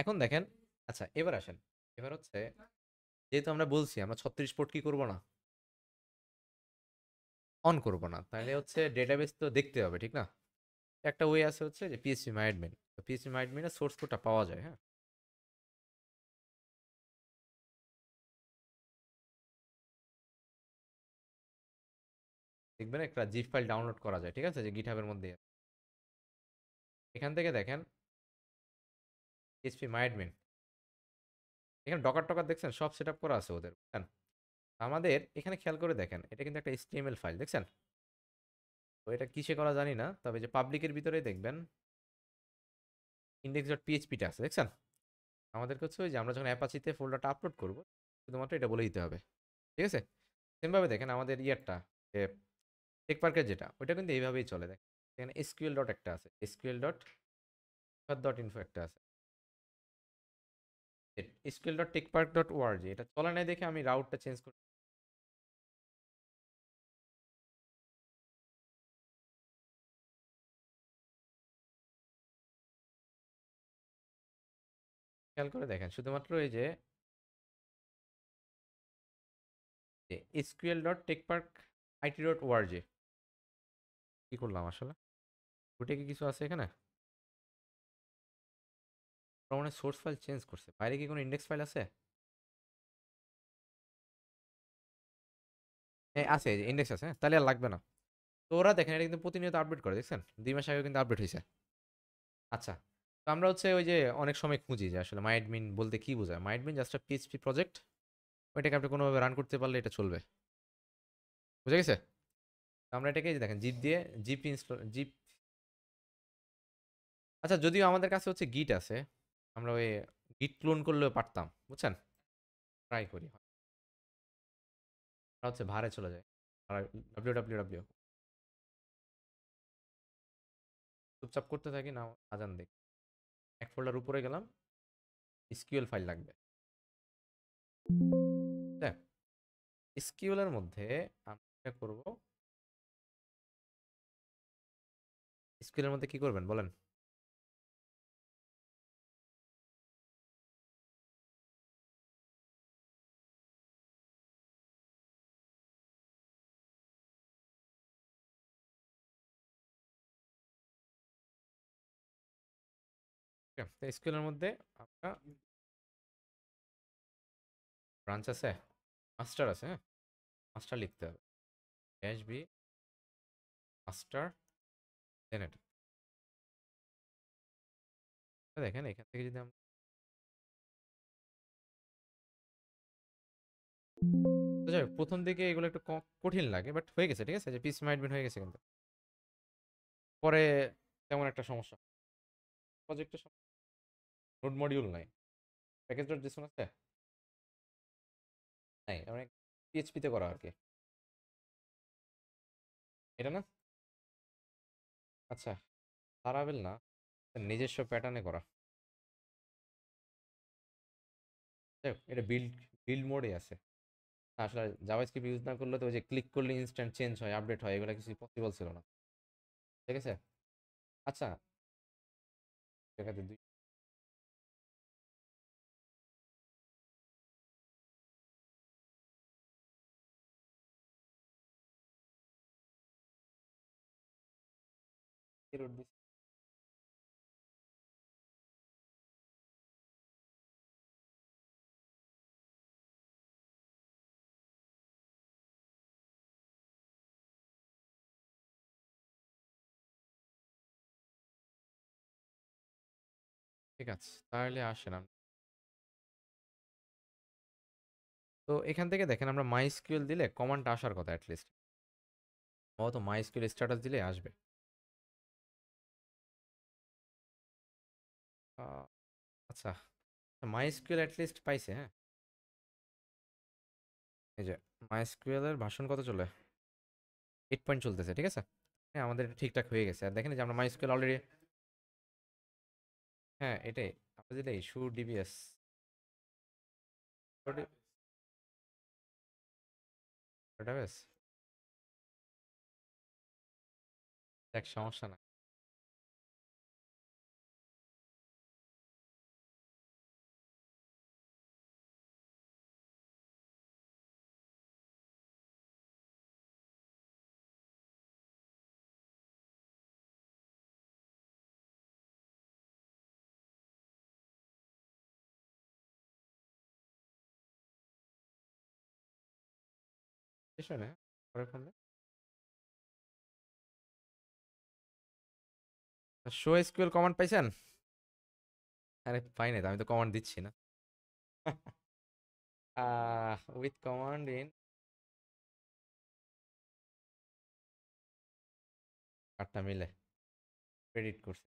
এখন দেখেন আচ্ছা এবার আসেন এবার হচ্ছে যেহেতু আমরা বলছি আমরা ছত্রিশ পোর্ট কি করবো না অন করবো না তাহলে হচ্ছে ডেটাবেস তো দেখতে হবে ঠিক না একটা ওয়ে আছে হচ্ছে যে পিএসসি মাইডমেন অ্যাডমিন তো পিএসপি সোর্স কোডটা পাওয়া যায় হ্যাঁ দেখবেন একটা জিপ ফাইল ডাউনলোড করা যায় ঠিক আছে যে গিটহাবের মধ্যে এখান থেকে দেখেন এইচপি মাইডমিন এখানে ডকার টকার দেখছেন সব সেট করা আছে ওদের বুঝছেন আমাদের এখানে খেয়াল করে দেখেন এটা কিন্তু একটা এসটিএমএল ফাইল দেখছেন তো এটা কিসে করা জানি না তবে যে পাবলিকের ভিতরে দেখবেন ইন্ডেক্স ডট পিএইচপিটা আছে দেখছেন আমাদের হচ্ছে ওই যে আমরা যখন অ্যাপাচিতে ফোল্ডারটা আপলোড করব শুধুমাত্র এটা বলে দিতে হবে ঠিক আছে সেমভাবে দেখেন আমাদের ইয়ারটা যে টেক পার্কের যেটা ওইটা কিন্তু এইভাবেই চলে দেখেন এখানে এসকিউএল ডট একটা আছে এসকিউএল ডট ডট ইনফো একটা আছে scale dot tech park dot ORG এটা চলে নাই দেখে আমি রাউটটা চেঞ্জ করি খেয়াল করে দেখেন শুধুমাত্র এই যে SQL dot tech park IT dot ORG কী করলাম আসলে ওটা কি কিছু আছে এখানে প্রমাণের সোর্স ফাইল চেঞ্জ করছে বাইরে কি কোনো ইন্ডেক্স ফাইল আছে হ্যাঁ আছে ইন্ডেক্স আছে হ্যাঁ, তাহলে আর লাগবে না তো ওরা দেখেন এটা কিন্তু প্রতিনিয়ত আপডেট করে দেখছেন দুই মাস আগেও কিন্তু আপডেট হয়েছে আচ্ছা তো আমরা হচ্ছে ওই যে অনেক সময় খুঁজি যে আসলে মাইডমিন বলতে কি বোঝায় my admin just just PSP project ওইটাকে আপনি কোনোভাবে রান করতে পারলে এটা চলবে বুঝে গেছে আমরা এটাকে দেখেন জিপ দিয়ে জিপ ইনস্টল জিপ আচ্ছা যদিও আমাদের কাছে হচ্ছে গিট আছে আমরা ওই গিট ক্লোন করলেও পারতাম বুঝছেন ট্রাই করি হচ্ছে ভারে চলে যায় ডাব্লিউ ডাব্লিউ ডাব্লিউ চুপচাপ করতে থাকি না আজান দেখি এক ফোল্ডার উপরে গেলাম স্কিউএল ফাইল লাগবে দেখ মধ্যে আমরা যেটা করবো এসকিউএলের মধ্যে কি করবেন বলেন তো এসকিউএলের মধ্যে আমরা ব্রাঞ্চ আছে মাস্টার আছে হ্যাঁ মাস্টার লিখতে হবে ড্যাশ বি মাস্টার দেন এটা দেখেন এখান থেকে যদি আমরা যাই প্রথম দিকে এগুলো একটু কঠিন লাগে বাট হয়ে গেছে ঠিক আছে যে পিস মাইট হয়ে গেছে কিন্তু পরে তেমন একটা সমস্যা প্রজেক্টের নোট মডিউল নাই প্যাকেজ ডট জেসন আছে নাই মানে পিএইচপিতে করা আর কি এটা না আচ্ছা হারাবেল না নিজস্ব প্যাটার্নে করা এটা বিল্ড বিল্ড মোডে আছে আসলে জাভা স্ক্রিপ্ট ইউজ না করলে তো ওই যে ক্লিক করলে ইনস্ট্যান্ট চেঞ্জ হয় আপডেট হয় এগুলো কিছু পসিবল ছিল না ঠিক আছে আচ্ছা দুই ঠিক আছে তাহলে আসেন আমরা তো এখান থেকে দেখেন আমরা মাইস্কিউল দিলে কমান্ড আসার কথা অ্যাটলিস্ট অত মাইস্কিউল স্ট্যাটাস দিলে আসবে আচ্ছা মাইস্কুয়েল লিস্ট পাইছে হ্যাঁ এই যে মাইস্কুয়েলের ভাষণ কত চলে এইট পয়েন্ট চলতেছে ঠিক আছে হ্যাঁ আমাদের ঠিকঠাক হয়ে গেছে আর দেখেন যে আমরা মাইস্কুয়েল অলরেডি হ্যাঁ এটাই আমরা যেটা ইস্যু ডিবিএস ডাটাবেস দেখ সমস্যা না সমস্যা নেই করে ফেললে শো এসকিউএল কমান্ড পাইছেন আরে পাই নাই আমি তো কমান্ড দিচ্ছি না উইথ কমান্ড ইন কাটটা মিলে ক্রেডিট করছে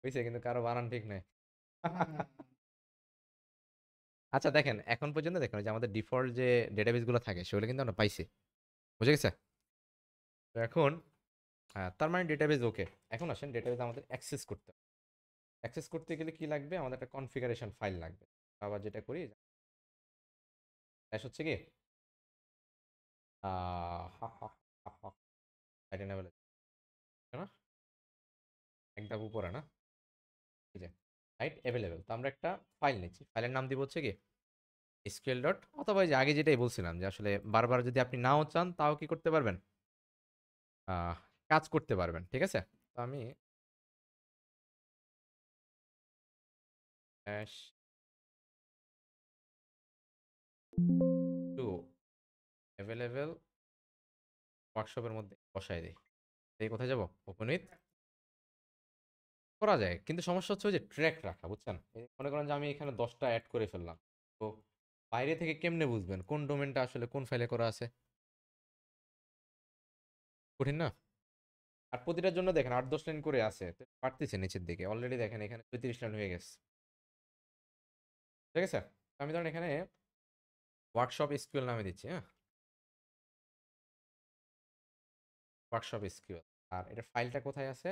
হয়েছে কিন্তু কারো বানান ঠিক নাই আচ্ছা দেখেন এখন পর্যন্ত দেখেন যে আমাদের ডিফল্ট যে ডেটাবেসগুলো থাকে সেগুলো কিন্তু আমরা পাইছি বুঝে গেছে তো এখন তার মানে ডেটাবেস ওকে এখন আসেন ডেটাবেস আমাদের অ্যাক্সেস করতে অ্যাক্সেস করতে গেলে কি লাগবে আমাদের একটা কনফিগারেশন ফাইল লাগবে আবার যেটা করি হচ্ছে কি একদম উপরে না ঠিক আছে রাইট অ্যাভেলেবেল তো আমরা একটা ফাইল নিচ্ছি ফাইলের নাম দিব হচ্ছে কি স্কেল ডট অথবা যে আগে যেটাই বলছিলাম যে আসলে বারবার যদি আপনি নাও চান তাও কি করতে পারবেন কাজ করতে পারবেন ঠিক আছে তো আমি টু অ্যাভেলেবেল ওয়ার্কশপের মধ্যে বসাই দিই এই কোথায় যাব ওপেন উইথ করা যায় কিন্তু সমস্যা হচ্ছে যে ট্র্যাক রাখা বুঝছেন মনে করেন যে আমি এখানে দশটা অ্যাড করে ফেললাম তো বাইরে থেকে কেমনে বুঝবেন কোন ডোমেনটা আসলে কোন ফাইলে করা আছে কঠিন না আর প্রতিটার জন্য দেখেন আট দশ লাইন করে আছে পারতেছে নিচের দিকে অলরেডি দেখেন এখানে পঁয়ত্রিশ লাইন হয়ে গেছে ঠিক আছে আমি ধরেন এখানে ওয়ার্কশপ স্কিউল নামে দিচ্ছি হ্যাঁ ওয়ার্কশপ স্কিউল আর এটা ফাইলটা কোথায় আছে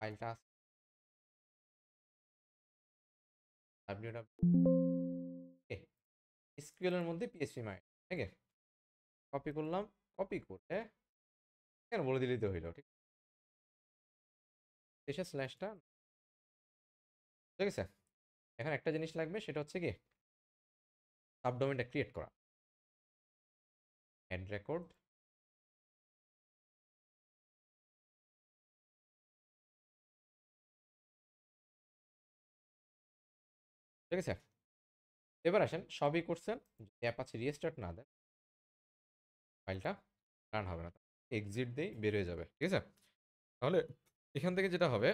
ফাইলটা আছে ডাব্লিউ ডাব্লিউ এর মধ্যে পিএসপি মাই ঠিক আছে কপি করলাম কপি করে কেন বলে দিলেই তো হইলো ঠিক শেষের স্ল্যাশটা ঠিক আছে এখন একটা জিনিস লাগবে সেটা হচ্ছে কি সাবডোমেনটা ক্রিয়েট করা অ্যাড রেকর্ড ঠিক আছে এবার আসেন সবই করছেন যদি অ্যাপাচি রিস্টার্ট না দেন ফাইলটা রান হবে না এক্সিট দিয়ে বেরোয় যাবে ঠিক আছে তাহলে এখান থেকে যেটা হবে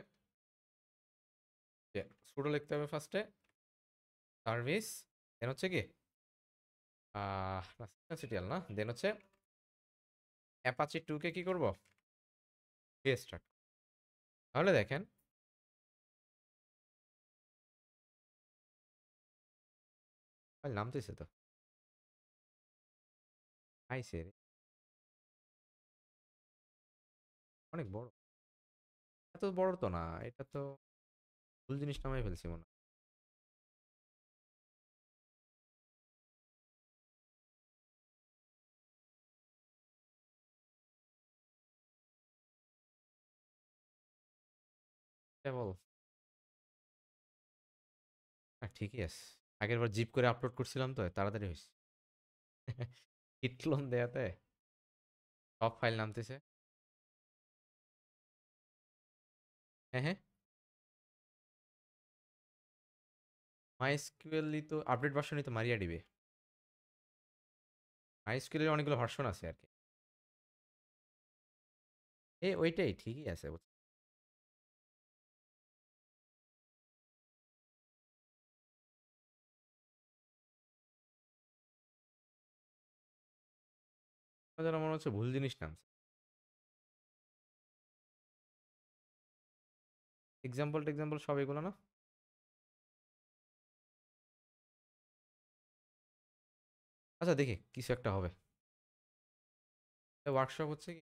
সুডো লিখতে হবে ফার্স্টে সার্ভিস দেন হচ্ছে কি সিটিয়াল না দেন হচ্ছে অ্যাপাচি টুকে কি করব রিস্টার্ট তাহলে দেখেন নামতেছে তো আইসে অনেক বড় এত বড় তো না এটা তো ভুল জিনিস নামাই ফেলছি মনে হয় ঠিকই আছে আগের বার জিপ করে আপলোড করছিলাম তো তাড়াতাড়ি হয়েছে হিটলোন দেয়াতে সব ফাইল নামতেছে হ্যাঁ হ্যাঁ মাইস্কিউএলই তো আপডেট ভার্সনই তো মারিয়া দিবে মাইস্কিউএলের অনেকগুলো ভার্সন আছে আর কি এ ওইটাই ঠিকই আছে বুঝছি যেন মনে হচ্ছে ভুল জিনিস নামছে এক্সাম্পল টেক্সাম্পল সব এগুলো না আচ্ছা দেখি কিছু একটা হবে ওয়ার্কশপ হচ্ছে কি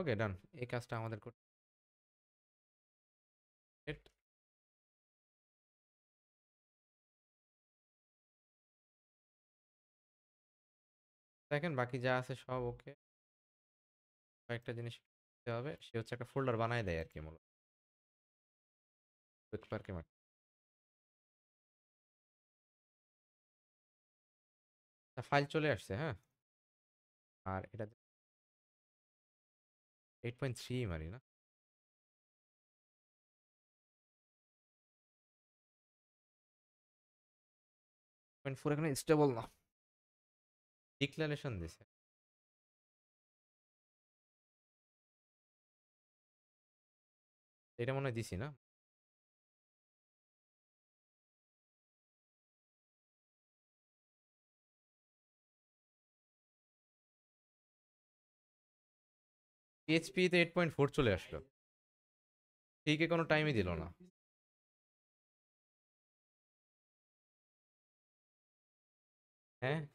ওকে ডান এই কাজটা আমাদের করতে দেখেন বাকি যা আছে সব ওকে কয়েকটা জিনিস দিতে হবে সে হচ্ছে একটা ফোল্ডার বানায় দেয় আর কি মূলত ফাইল চলে আসছে হ্যাঁ আর এটা এইট 8.3 Marina. পয়েন্ট ফোর এখানে স্টেবল না ডিক্লারেশন দিছে এটা মনে হয় দিছি না পিএইচপিতে এইট পয়েন্ট ফোর চলে আসলো টিকে কোনো টাইমই দিল না হ্যাঁ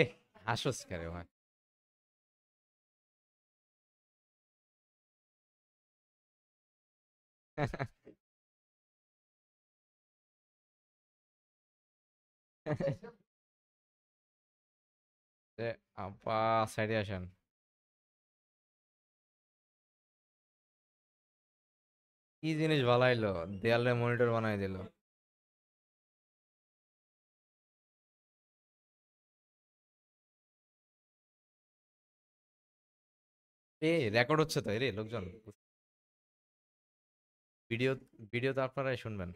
এ হাসস করে ভাই কি জিনিস ভালাইলো দেয়ালে মনিটর বানাই দিল এ রেকর্ড হচ্ছে তো রে লোকজন ভিডিও ভিডিও তো আপনারাই শুনবেন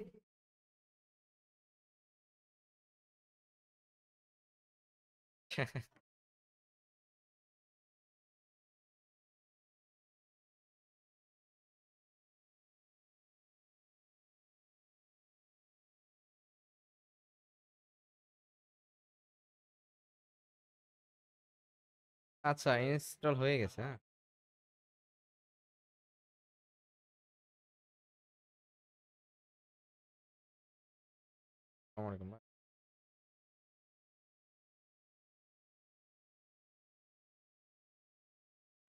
আচ্ছা ইনস্টল হয়ে গেছে হ্যাঁ আলাইকুম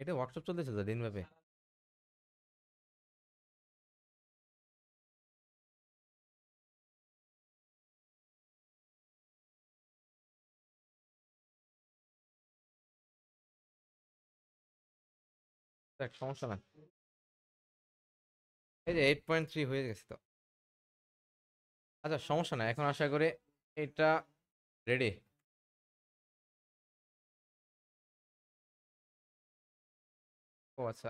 এটা হোয়াটসঅ্যাপ চলতেছে তো দিনব্যাপী আচ্ছা। দেখ সমস্যা না এই যে এইট পয়েন্ট থ্রি হয়ে গেছে তো আচ্ছা সমস্যা না এখন আশা করে এটা রেডি ও আচ্ছা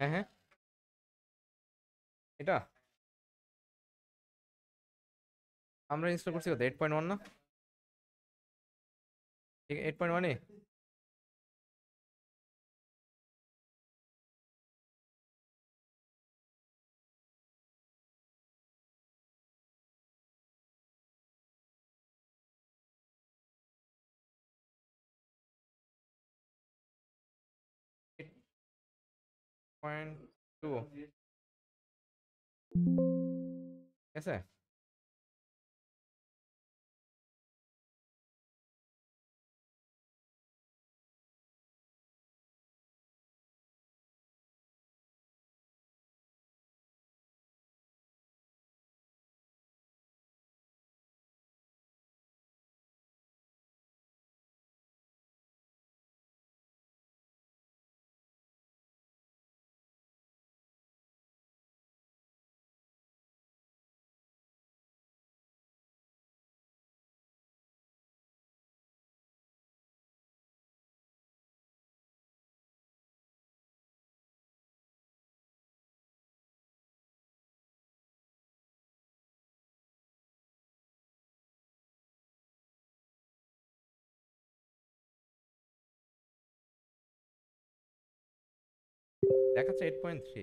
হ্যাঁ হ্যাঁ এটা আমরা ইনস্টল করছি কত এইট পয়েন্ট ওয়ান না এইট পয়েন্ট ওয়ানে पॉइंट टू हाँ कैसे দেখাচ্ছে এইট পয়েন্ট থ্রি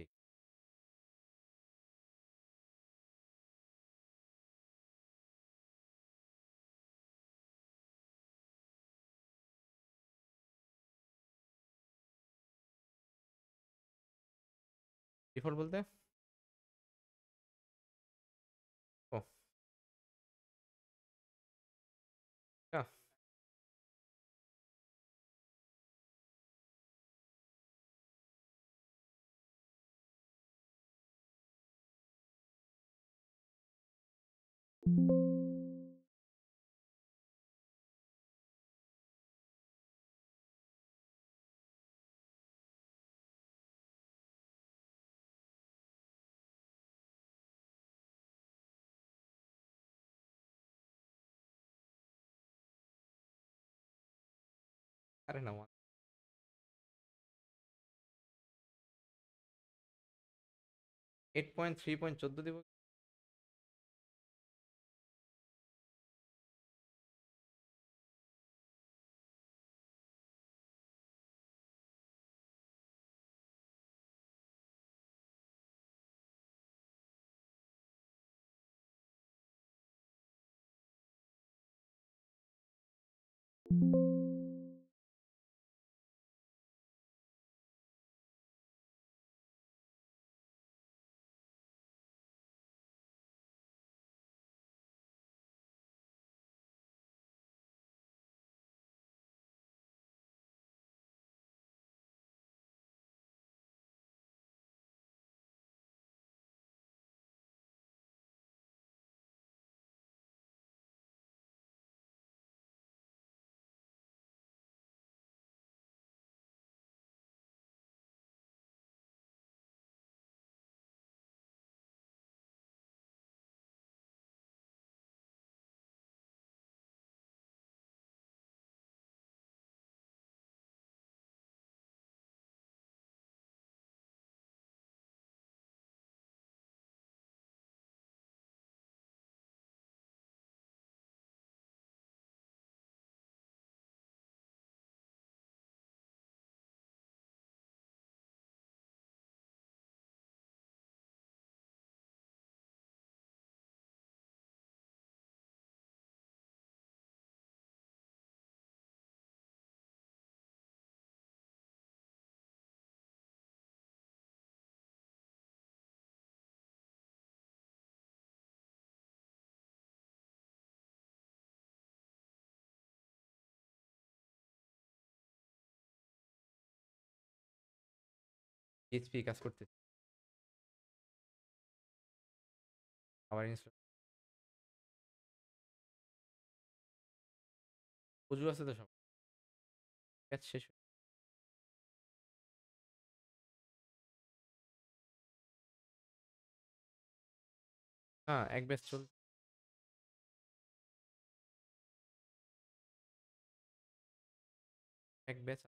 ডিফল্ট বলতে I don't know. Eight point three point চোদ্দো দিব পিএইচপি কাজ করতে আবার ইনস্টল পুজো আছে তো সব কাজ শেষ হ্যাঁ এক ব্যাচ চল এক ব্যাচ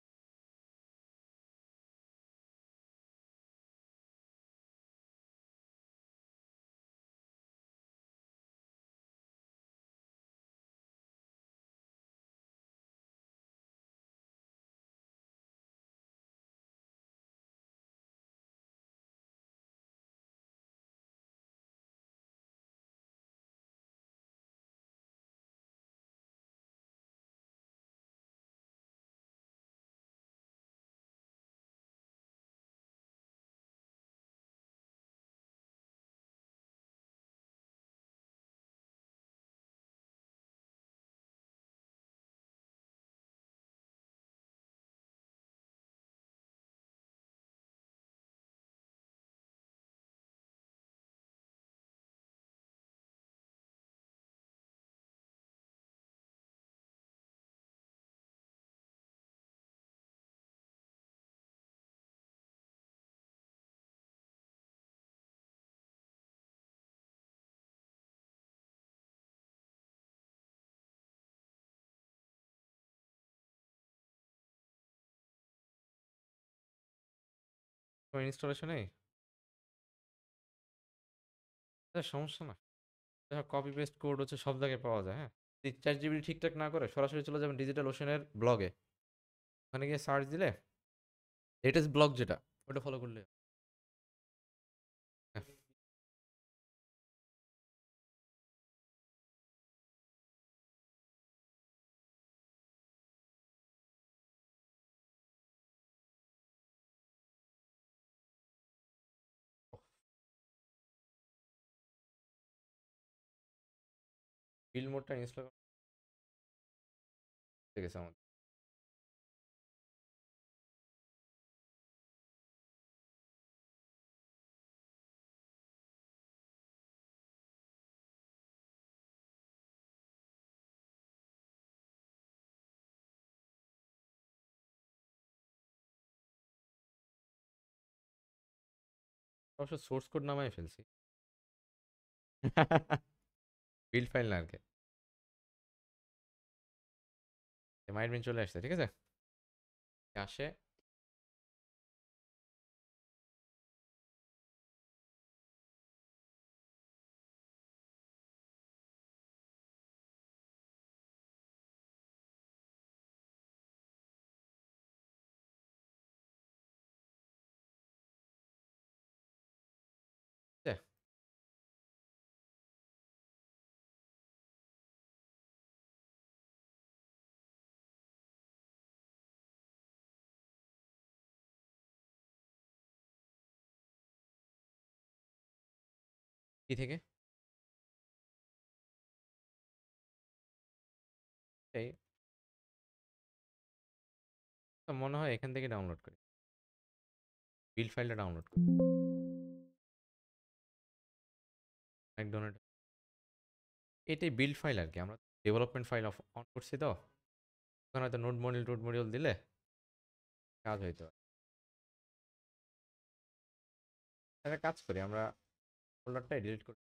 ইনস্টলেশন নেই আচ্ছা, সমস্যা না কপি পেস্ট কোড হচ্ছে সব জায়গায় পাওয়া যায় হ্যাঁ চার জিবি ঠিকঠাক না করে সরাসরি চলে যাবেন ডিজিটাল ওশনের ব্লগে ওখানে গিয়ে সার্চ দিলে লেটেস্ট ব্লগ যেটা ওটা ফলো করলে বিল মোডটা ইনস্টল গেছে আমাদের অবশ্য সোর্স কোড নামায় ফেলছি বিল্ড ফাইল না আর মাইন্ড মাইট বিন চলে আসছে ঠিক আছে আসে কি থেকে মনে হয় এখান থেকে ডাউনলোড করি বিল ফাইলটা ডাউনলোড করি ম্যাকডোনাল্ড এটাই বিল ফাইল আর কি আমরা ডেভেলপমেন্ট ফাইল অফ অন করছি তো ওখানে হয়তো নোট মডিউল টোট মডিউল দিলে কাজ হয়তো একটা কাজ করি আমরা ফোল্ডারটা এডিট করে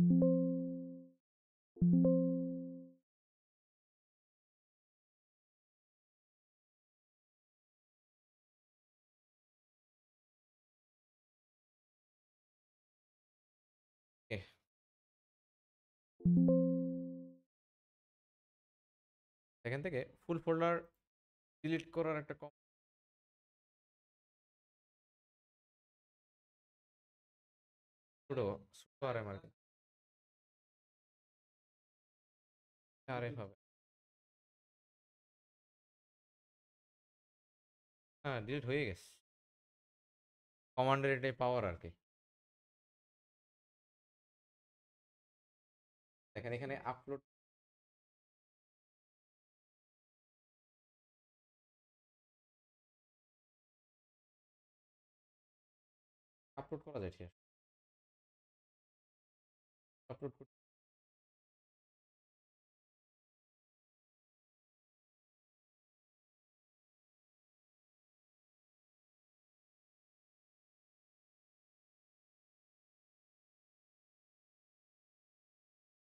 Okay. এখান থেকে ফুল ফোল্ডার ডিলিট করার একটা কম ছোটো আর কি আরেফ হবে হ্যাঁ ডিলিট হয়ে গেছে কমান্ডের এটাই পাওয়ার আর কি দেখেন এখানে আপলোড আপলোড করা যায় ঠিক আছে আপলোড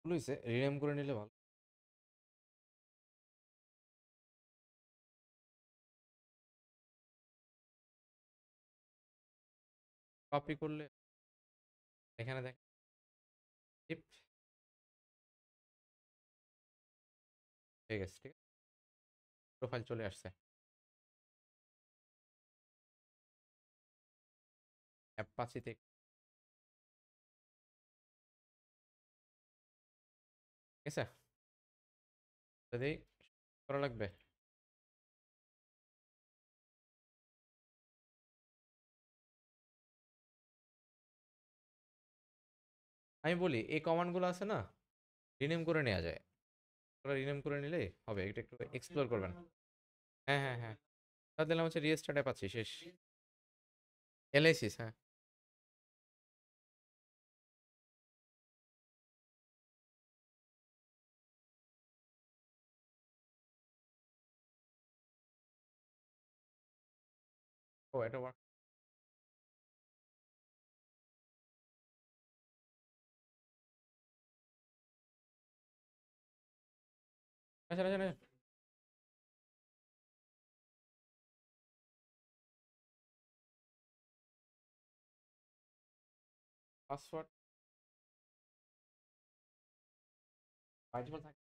ভুল রিনেম করে নিলে ভালো কপি করলে এখানে দেখ ঠিক আছে ঠিক আছে প্রোফাইল চলে আসছে অ্যাপাচিতে গেছে যদি করা লাগবে আমি বলি এই কমান্ডগুলো আছে না রিনেম করে নেওয়া যায় তোরা রিনেম করে নিলে হবে এটা একটু এক্সপ্লোর করবেন হ্যাঁ হ্যাঁ হ্যাঁ তা দিলাম হচ্ছে রিস্টার্টে পাচ্ছি শেষ এলআইসিস হ্যাঁ Oh, Edward. Ayan, ayan, ayan. Password. Multiple